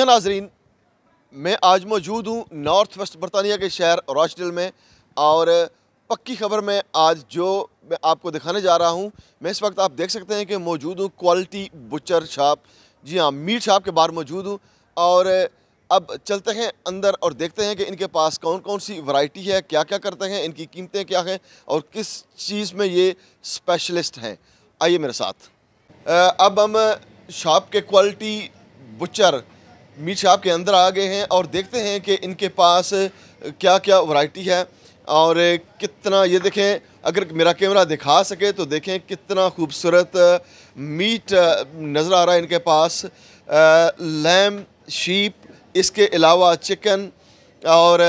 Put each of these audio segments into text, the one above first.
जी नाजरीन मैं आज मौजूद हूँ नॉर्थ वेस्ट बरतानिया के शहर रॉशडल में और पक्की खबर में आज जो मैं आपको दिखाने जा रहा हूँ मैं इस वक्त आप देख सकते हैं कि मौजूद हूँ क्वालिटी बुचर शॉप जी हाँ मीट शॉप के बाहर मौजूद हूँ और अब चलते हैं अंदर और देखते हैं कि इनके पास कौन कौन सी वैरायटी है क्या क्या करते हैं इनकी कीमतें क्या हैं और किस चीज़ में ये स्पेशलिस्ट हैं आइए मेरे साथ अब हम शॉप के क्वालिटी बुचर मीट के अंदर आ गए हैं और देखते हैं कि इनके पास क्या क्या वैरायटी है और कितना ये देखें अगर मेरा कैमरा दिखा सके तो देखें कितना खूबसूरत मीट नज़र आ रहा है इनके पास लैम शीप इसके अलावा चिकन और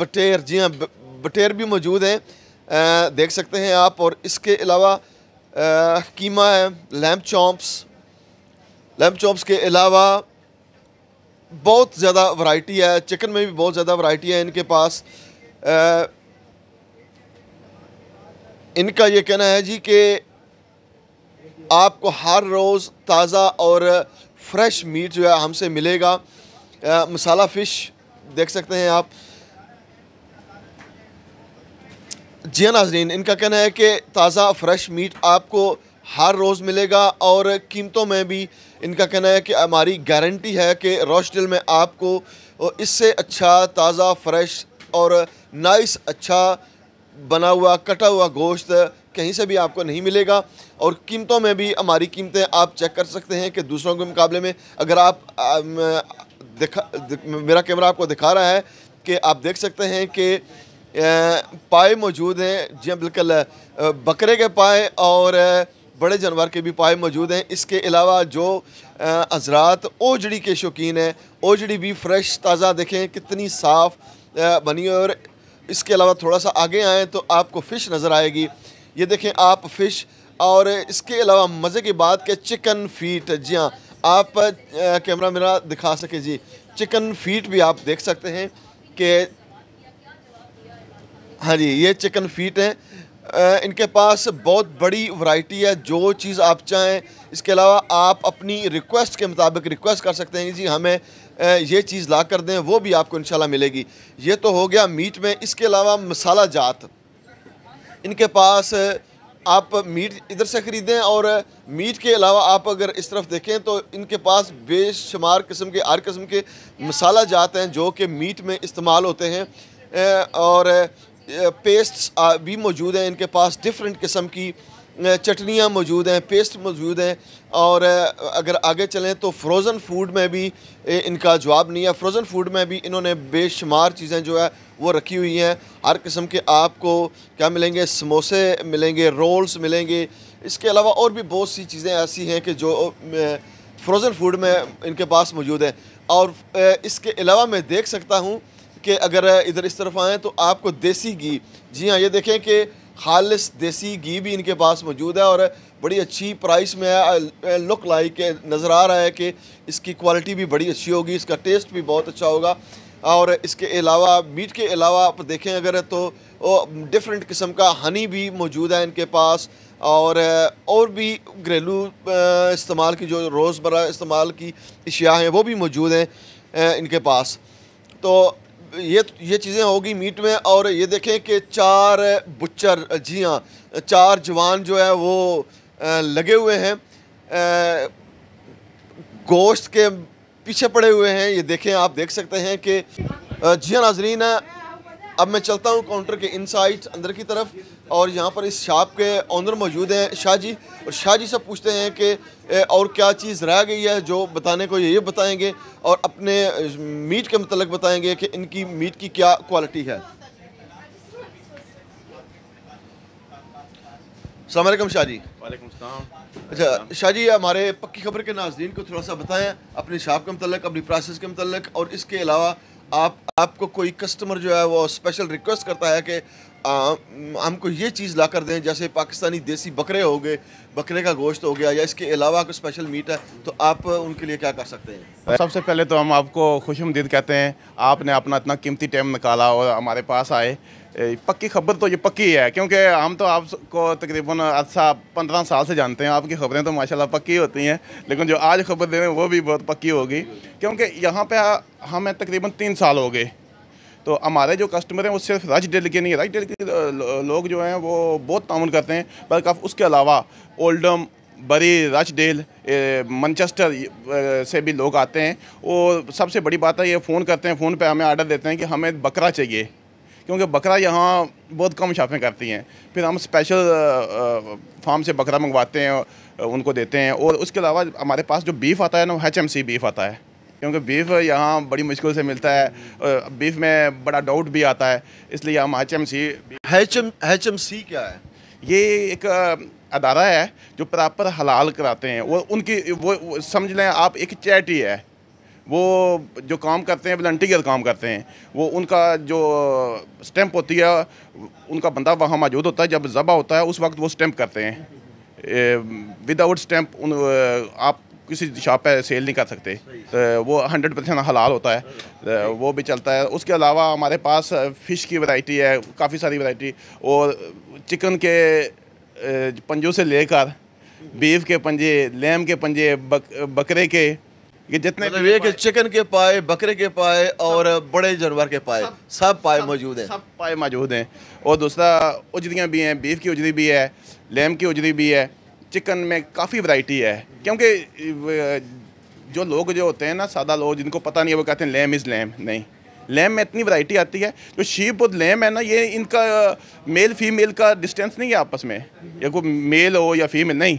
बटेर जी हाँ बटेर भी मौजूद हैं देख सकते हैं आप और इसके अलावा कीमा है लैम्प चॉम्प्स लैम्प चॉम्प्स के अलावा बहुत ज़्यादा वैरायटी है चिकन में भी बहुत ज़्यादा वैरायटी है इनके पास आ, इनका ये कहना है जी कि आपको हर रोज़ ताज़ा और फ्रेश मीट जो है हमसे मिलेगा आ, मसाला फ़िश देख सकते हैं आप जी नाजरीन इनका कहना है कि ताज़ा फ्रेश मीट आपको हर रोज़ मिलेगा और कीमतों में भी इनका कहना है कि हमारी गारंटी है कि रोशनल में आपको इससे अच्छा ताज़ा फ्रेश और नाइस अच्छा बना हुआ कटा हुआ गोश्त कहीं से भी आपको नहीं मिलेगा और कीमतों में भी हमारी कीमतें आप चेक कर सकते हैं कि दूसरों के मुकाबले में अगर आप दिखा दिख, मेरा कैमरा आपको दिखा रहा है कि आप देख सकते हैं कि पाए मौजूद हैं जी हाँ, बिल्कुल बकरे के पाए और बड़े जानवर के भी पाए मौजूद हैं इसके अलावा जो हजरात ओजड़ी के शौकीन हैं ओजड़ी भी फ्रेश ताज़ा देखें कितनी साफ़ बनी है और इसके अलावा थोड़ा सा आगे आएँ तो आपको फ़िश नज़र आएगी ये देखें आप फ़िश और इसके अलावा मज़े की बात के चिकन फीट जी हाँ आप कैमरा मेरा दिखा सके जी चिकन फीट भी आप देख सकते हैं कि हाँ जी ये चिकन फीट हैं इनके पास बहुत बड़ी वैरायटी है जो चीज़ आप चाहें इसके अलावा आप अपनी रिक्वेस्ट के मुताबिक रिक्वेस्ट कर सकते हैं जी हमें ये चीज़ ला कर दें वो भी आपको इन मिलेगी ये तो हो गया मीट में इसके अलावा मसाला जात इनके पास आप मीट इधर से ख़रीदें और मीट के अलावा आप अगर इस तरफ देखें तो इनके पास बेशुमार किस्म के हर किस्म के मसाला जात हैं जो कि मीट में इस्तेमाल होते हैं और पेस्ट्स भी मौजूद हैं इनके पास डिफरेंट किस्म की चटनियाँ मौजूद हैं पेस्ट मौजूद हैं और अगर आगे चलें तो फ्रोज़न फूड में भी इनका जवाब नहीं है फ्रोज़न फूड में भी इन्होंने बेशुमार चीज़ें जो है वो रखी हुई हैं हर किस्म के आपको क्या मिलेंगे समोसे मिलेंगे रोल्स मिलेंगे इसके अलावा और भी बहुत सी चीज़ें ऐसी हैं कि जो फ्रोज़न फूड में इनके पास मौजूद हैं और इसके अलावा मैं देख सकता हूँ कि अगर इधर इस तरफ आएँ तो आपको देसी घी जी हाँ ये देखें कि खालिस देसी घी भी इनके पास मौजूद है और बड़ी अच्छी प्राइस में है लुक लाइक नज़र आ रहा है कि इसकी क्वालिटी भी बड़ी अच्छी होगी इसका टेस्ट भी बहुत अच्छा होगा और इसके अलावा मीट के अलावा आप देखें अगर तो डिफरेंट किस्म का हनी भी मौजूद है इनके पास और और भी घरेलू इस्तेमाल की जो रोज़मर्रा इस्तेमाल की अशिया हैं वो भी मौजूद हैं इनके पास तो ये ये चीज़ें होगी मीट में और ये देखें कि चार बुच्चर जी हाँ चार जवान जो है वो लगे हुए हैं गोश्त के पीछे पड़े हुए हैं ये देखें आप देख सकते हैं कि जी हाँ नाजरीन अब मैं चलता हूँ काउंटर के इनसाइड अंदर की तरफ और यहाँ पर इस शॉप के ऑनर मौजूद हैं शाह जी और शाह जी पूछते हैं कि और क्या चीज़ रह गई है जो बताने को ये बताएंगे और अपने मीट के मतलब बताएंगे कि इनकी मीट की क्या क्वालिटी है सलामकम शाह जी अच्छा शाह जी हमारे पक्की खबर के नाजरन को थोड़ा सा बताएं अपनी शाप के मतलब अपनी प्रोसेस के मतलब और इसके अलावा आप आपको कोई कस्टमर जो है वो स्पेशल रिक्वेस्ट करता है कि हमको ये चीज़ ला कर दें जैसे पाकिस्तानी देसी बकरे हो गए बकरे का गोश्त हो गया या इसके अलावा कोई स्पेशल मीट है तो आप उनके लिए क्या कर सकते हैं सबसे पहले तो हम आपको खुश कहते हैं आपने अपना इतना कीमती टाइम निकाला और हमारे पास आए पक्की खबर तो ये पक्की है क्योंकि हम तो आपको तकरीबन अच्छा पंद्रह साल से जानते हैं आपकी खबरें तो माशाल्लाह पक्की होती हैं लेकिन जो आज खबर दे रहे हैं वो भी बहुत पक्की होगी क्योंकि यहाँ पे हमें तकरीबन तीन साल हो गए तो हमारे जो कस्टमर हैं वो सिर्फ रज डेल के नहीं रज डेल के लोग जो हैं वो बहुत ताउन करते हैं बल्कि उसके अलावा ओल्डम बरी रच डेल मंचेस्टर से भी लोग आते हैं और सबसे बड़ी बात है ये फ़ोन करते हैं फ़ोन पे हमें आर्डर देते हैं कि हमें बकरा चाहिए क्योंकि बकरा यहाँ बहुत कम शॉपें करती हैं फिर हम स्पेशल फार्म से बकरा मंगवाते हैं उनको देते हैं और उसके अलावा हमारे पास जो बीफ आता है ना वो एच बीफ आता है क्योंकि बीफ यहाँ बड़ी मुश्किल से मिलता है बीफ में बड़ा डाउट भी आता है इसलिए हम H M C H M C क्या है ये एक अदारा है जो प्रॉपर हलाल कराते हैं वो उनकी वो, वो समझ लें आप एक चैटी है वो जो काम करते हैं वॉल्टियर काम करते हैं वो उनका जो स्टैंप होती है उनका बंदा वहाँ मौजूद होता है जब जबा होता है उस वक्त वो स्टैंप करते हैं विदाउट स्टैंप उन आप किसी शॉप पे सेल नहीं कर सकते तो वो हंड्रेड परसेंट हलाल होता है तो वो भी चलता है उसके अलावा हमारे पास फ़िश की वैरायटी है काफ़ी सारी वैरायटी और चिकन के पंजों से लेकर बीफ के पंजे लेम के पंजे बक, बकरे के ये जितने मतलब ये कि चिकन के पाए बकरे के पाए और बड़े जानवर के पाए सब, सब पाए मौजूद हैं सब पाए मौजूद हैं और दूसरा उजरियाँ भी हैं बीफ की उजरी भी है लेम की उजरी भी है चिकन में काफ़ी वैरायटी है क्योंकि जो लोग जो होते हैं ना सादा लोग जिनको पता नहीं है वो कहते हैं लैम इज़ लैम नहीं लैम में इतनी वैरायटी आती है जो शीप और लैम है ना ये इनका मेल फीमेल का डिस्टेंस नहीं है आपस में या कोई मेल हो या फीमेल नहीं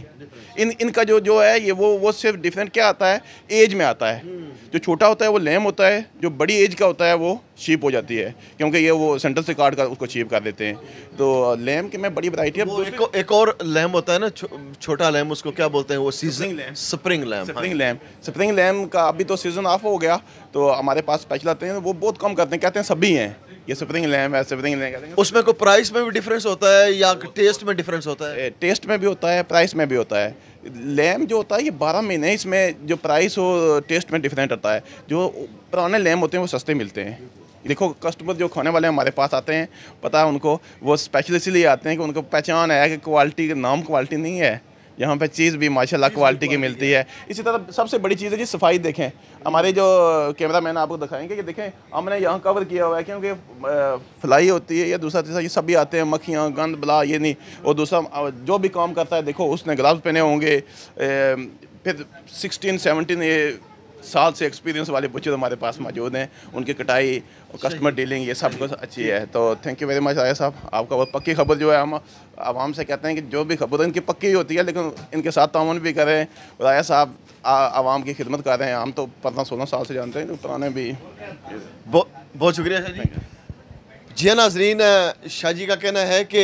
इन इनका जो जो है ये वो वो सिर्फ डिफरेंट क्या आता है एज में आता है जो छोटा होता है वो लैम होता है जो बड़ी एज का होता है वो शीप हो जाती है क्योंकि ये वो सेंटर से काट कर उसको शीप कर देते हैं तो लैम की मैं बड़ी वैरायटी है एक, एक और लैम होता है ना छो, छोटा लैम उसको क्या बोलते हैं वो season lamb spring lamb spring lamb spring lamb का अभी तो सीज़न ऑफ हो गया तो हमारे पास स्पेशल आते हैं वो बहुत कम करते हैं कहते हैं सभी हैं ये स्प्रिंग लैम है स्प्रिंग लैम उसमें कोई प्राइस में भी डिफरेंस होता है या टेस्ट में डिफरेंस होता है टेस्ट में भी होता है प्राइस में भी होता है लैम जो होता है ये बारह महीने इसमें जो प्राइस हो टेस्ट में डिफरेंट होता है जो पुराने लैम होते हैं वो सस्ते मिलते हैं देखो कस्टमर जो खाने वाले हमारे पास आते हैं पता है उनको वो स्पेशल इसीलिए आते हैं कि उनको पहचान है कि क्वालिटी नाम क्वालिटी नहीं है यहाँ पर चीज़ भी माशाल्लाह क्वालिटी की मिलती है इसी तरह सबसे बड़ी चीज़ है जी सफाई देखें हमारे जो कैमरा मैन आपको दिखाएंगे कि देखें हमने यहाँ कवर किया हुआ है क्योंकि फ्लाई होती है या दूसरा तीसरा ये सभी आते हैं मक्खियाँ गंद बला ये नहीं और दूसरा जो भी काम करता है देखो उसने ग्लव्स पहने होंगे फिर सिक्सटीन सेवनटीन ये साल से एक्सपीरियंस वाले बच्चे तो हमारे पास मौजूद हैं उनकी कटाई और कस्टमर डीलिंग ये सब कुछ अच्छी है तो थैंक यू वेरी मच आया साहब आपका बहुत पक्की खबर जो है हम आवाम से कहते हैं कि जो भी खबर इनकी पक्की होती है लेकिन इनके साथ ताउन भी करें राया साहब आवाम की खिदमत कर रहे हैं हम तो पंद्रह सोलह साल से जानते हैं तो पुराने भी बहुत शुक्रिया सर जी जी नाजरीन जी का कहना है कि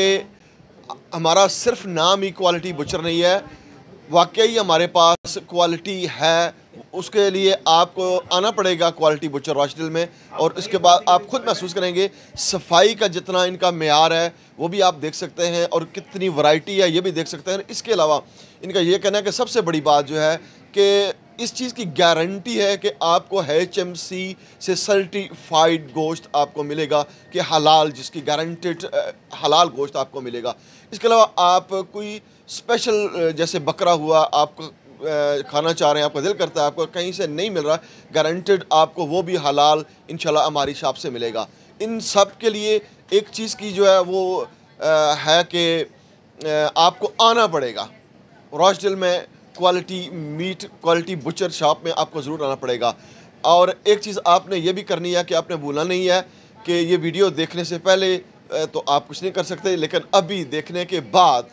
हमारा सिर्फ नाम ही क्वालिटी बुचर नहीं है वाकई हमारे पास क्वालिटी है उसके लिए आपको आना पड़ेगा क्वालिटी बुचर हॉस्टल में और इसके बाद आप ख़ुद महसूस करेंगे सफाई का जितना इनका मैार है वो भी आप देख सकते हैं और कितनी वैरायटी है ये भी देख सकते हैं इसके अलावा इनका ये कहना है कि सबसे बड़ी बात जो है कि इस चीज़ की गारंटी है कि आपको एच एम सी से सर्टिफाइड गोश्त आपको मिलेगा कि हलाल जिसकी गारंटेड हलाल गोश्त आपको मिलेगा इसके अलावा आप कोई स्पेशल जैसे बकरा हुआ आपको खाना चाह रहे हैं आपका दिल करता है आपको कहीं से नहीं मिल रहा गारंटेड आपको वो भी हलाल इन हमारी शॉप से मिलेगा इन सब के लिए एक चीज़ की जो है वो आ, है कि आपको आना पड़ेगा रोशडिल में quality meat quality butcher shop में आपको ज़रूर आना पड़ेगा और एक चीज़ आपने ये भी करनी है कि आपने भूलना नहीं है कि ये वीडियो देखने से पहले तो आप कुछ नहीं कर सकते लेकिन अभी देखने के बाद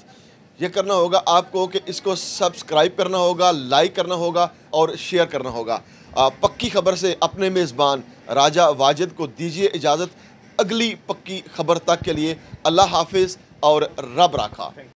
ये करना होगा आपको कि इसको सब्सक्राइब करना होगा लाइक करना होगा और शेयर करना होगा आ, पक्की खबर से अपने मेज़बान राजा वाजिद को दीजिए इजाज़त अगली पक्की खबर तक के लिए अल्लाह हाफिज़ और रब राखा